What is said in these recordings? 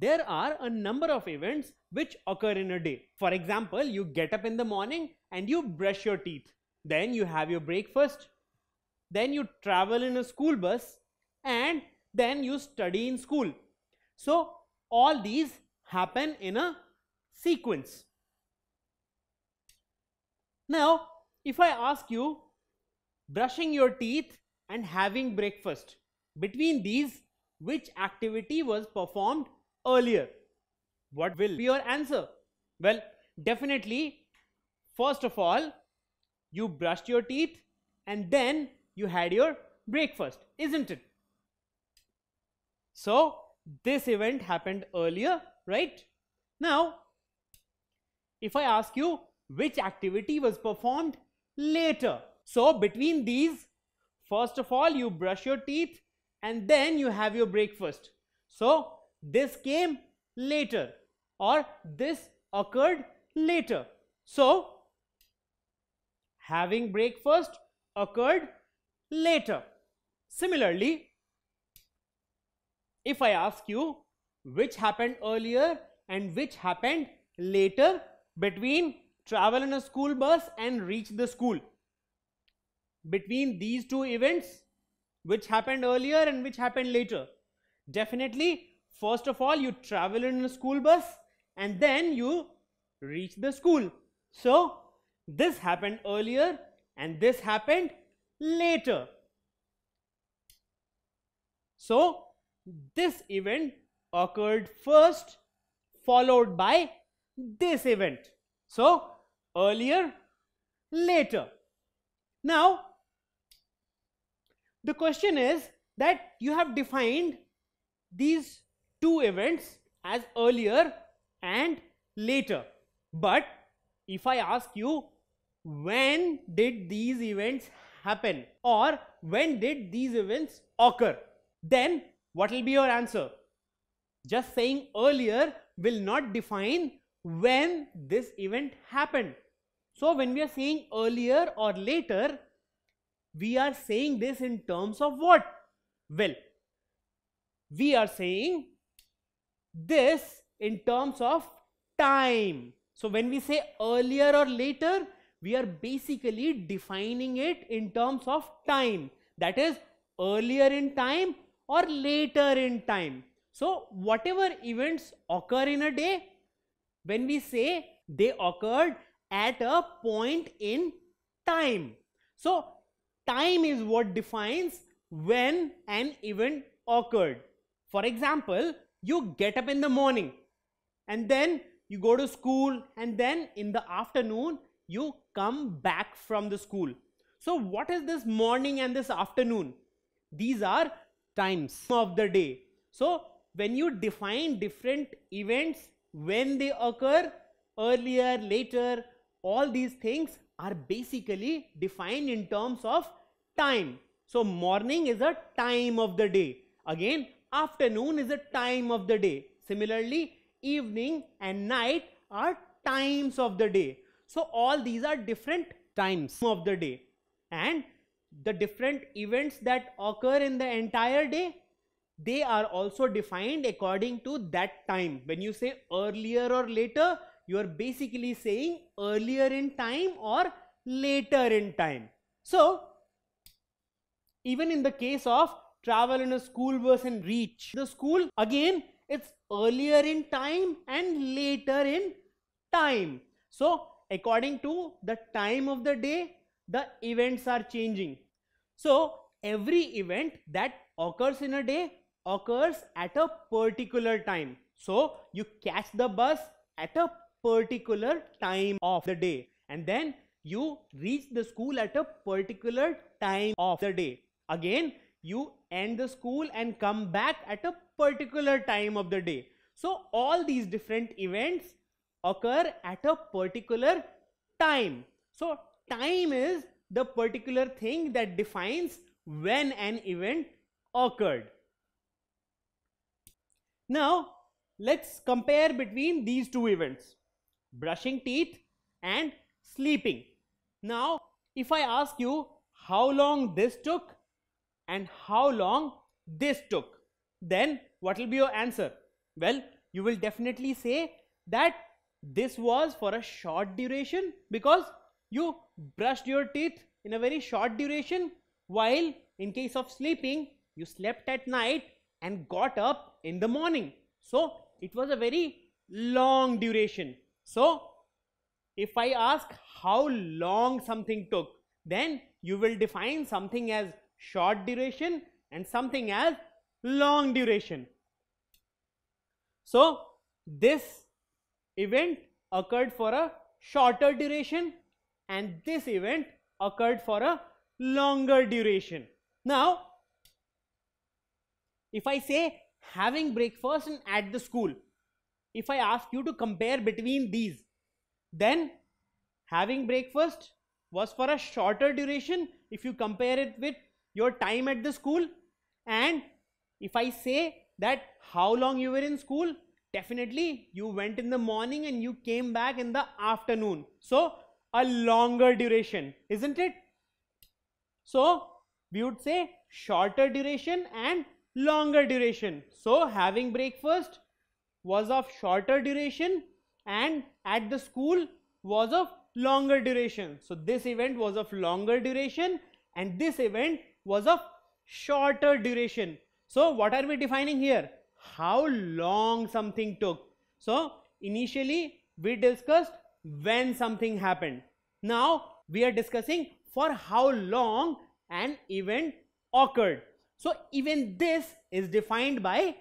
there are a number of events which occur in a day. For example, you get up in the morning and you brush your teeth. Then you have your breakfast. Then you travel in a school bus and then you study in school. So, all these happen in a sequence. Now, if I ask you brushing your teeth and having breakfast, between these, which activity was performed earlier. What will be your answer? Well, definitely, first of all, you brushed your teeth and then you had your breakfast, isn't it? So, this event happened earlier, right? Now, if I ask you which activity was performed later. So, between these, first of all, you brush your teeth and then you have your breakfast. So, this came later or this occurred later. So, having breakfast occurred later. Similarly, if I ask you which happened earlier and which happened later between travel in a school bus and reach the school, between these two events, which happened earlier and which happened later, definitely First of all, you travel in a school bus and then you reach the school. So, this happened earlier and this happened later. So, this event occurred first followed by this event. So, earlier, later. Now, the question is that you have defined these two events as earlier and later. But if I ask you when did these events happen or when did these events occur, then what will be your answer? Just saying earlier will not define when this event happened. So when we are saying earlier or later, we are saying this in terms of what? Well, we are saying this in terms of time. So when we say earlier or later, we are basically defining it in terms of time. That is earlier in time or later in time. So whatever events occur in a day, when we say they occurred at a point in time. So time is what defines when an event occurred. For example, you get up in the morning and then you go to school and then in the afternoon you come back from the school. So what is this morning and this afternoon? These are times of the day. So when you define different events, when they occur, earlier, later, all these things are basically defined in terms of time. So morning is a time of the day. Again, afternoon is a time of the day. Similarly, evening and night are times of the day. So all these are different times of the day and the different events that occur in the entire day they are also defined according to that time. When you say earlier or later, you are basically saying earlier in time or later in time. So, even in the case of travel in a school bus and reach the school again it's earlier in time and later in time so according to the time of the day the events are changing so every event that occurs in a day occurs at a particular time so you catch the bus at a particular time of the day and then you reach the school at a particular time of the day again you end the school and come back at a particular time of the day. So all these different events occur at a particular time. So time is the particular thing that defines when an event occurred. Now let's compare between these two events brushing teeth and sleeping. Now if I ask you how long this took and how long this took. Then what will be your answer? Well, you will definitely say that this was for a short duration because you brushed your teeth in a very short duration while in case of sleeping you slept at night and got up in the morning. So it was a very long duration. So if I ask how long something took then you will define something as short duration and something as long duration. So, this event occurred for a shorter duration and this event occurred for a longer duration. Now, if I say having breakfast and at the school, if I ask you to compare between these, then having breakfast was for a shorter duration if you compare it with your time at the school and if I say that how long you were in school, definitely you went in the morning and you came back in the afternoon. So a longer duration, isn't it? So we would say shorter duration and longer duration. So having breakfast was of shorter duration and at the school was of longer duration. So this event was of longer duration and this event was of shorter duration. So what are we defining here? How long something took. So initially we discussed when something happened. Now we are discussing for how long an event occurred. So even this is defined by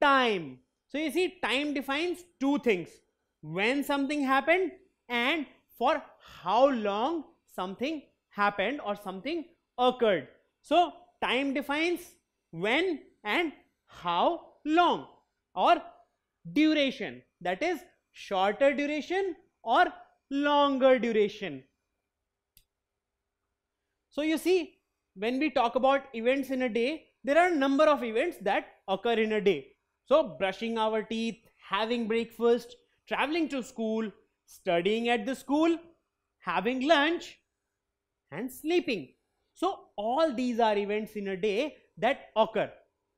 time. So you see time defines two things when something happened and for how long something happened or something occurred. So, time defines when and how long or duration that is shorter duration or longer duration. So, you see when we talk about events in a day there are a number of events that occur in a day. So, brushing our teeth, having breakfast, traveling to school, studying at the school, having lunch and sleeping. So, all these are events in a day that occur.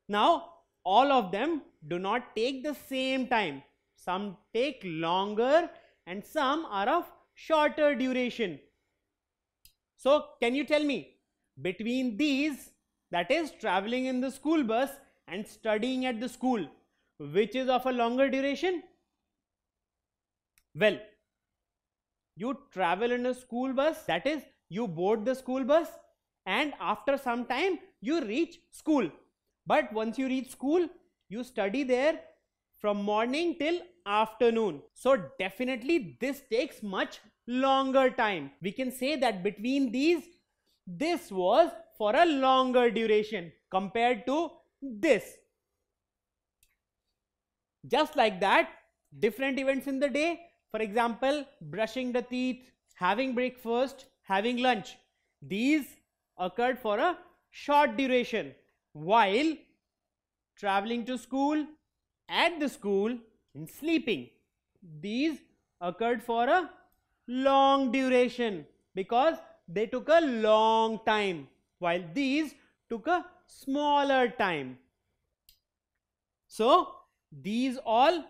Now, all of them do not take the same time. Some take longer and some are of shorter duration. So, can you tell me between these that is traveling in the school bus and studying at the school which is of a longer duration? Well, you travel in a school bus that is you board the school bus and after some time you reach school. But once you reach school, you study there from morning till afternoon. So definitely this takes much longer time. We can say that between these, this was for a longer duration compared to this. Just like that, different events in the day, for example, brushing the teeth, having breakfast, having lunch. These occurred for a short duration while traveling to school, at the school and sleeping. These occurred for a long duration because they took a long time while these took a smaller time. So these all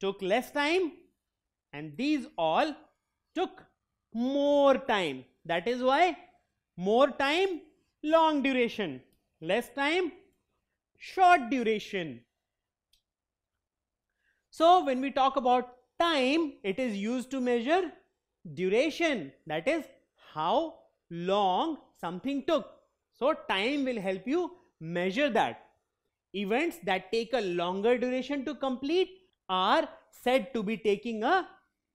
took less time and these all took more time. That is why more time, long duration. Less time, short duration. So when we talk about time, it is used to measure duration. That is how long something took. So time will help you measure that. Events that take a longer duration to complete are said to be taking a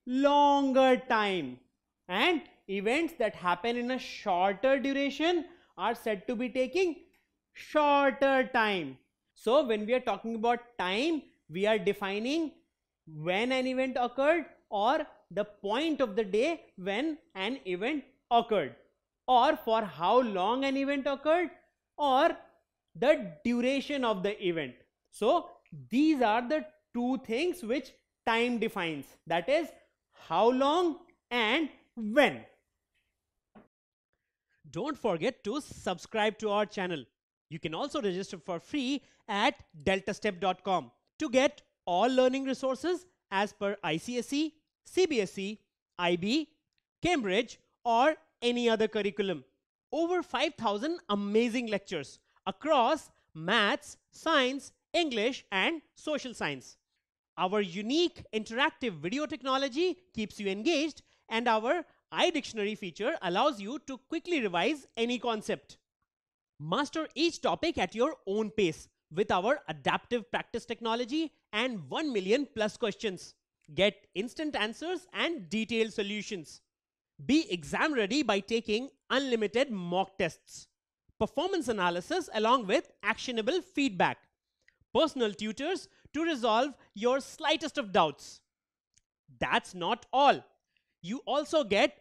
longer time and events that happen in a shorter duration are said to be taking shorter time. So when we are talking about time, we are defining when an event occurred or the point of the day when an event occurred or for how long an event occurred or the duration of the event. So these are the two things which time defines that is how long and when don't forget to subscribe to our channel. You can also register for free at deltastep.com to get all learning resources as per ICSE, CBSE, IB, Cambridge or any other curriculum. Over 5,000 amazing lectures across maths, science, English and social science. Our unique interactive video technology keeps you engaged and our iDictionary feature allows you to quickly revise any concept. Master each topic at your own pace with our adaptive practice technology and 1 million plus questions. Get instant answers and detailed solutions. Be exam ready by taking unlimited mock tests. Performance analysis along with actionable feedback. Personal tutors to resolve your slightest of doubts. That's not all. You also get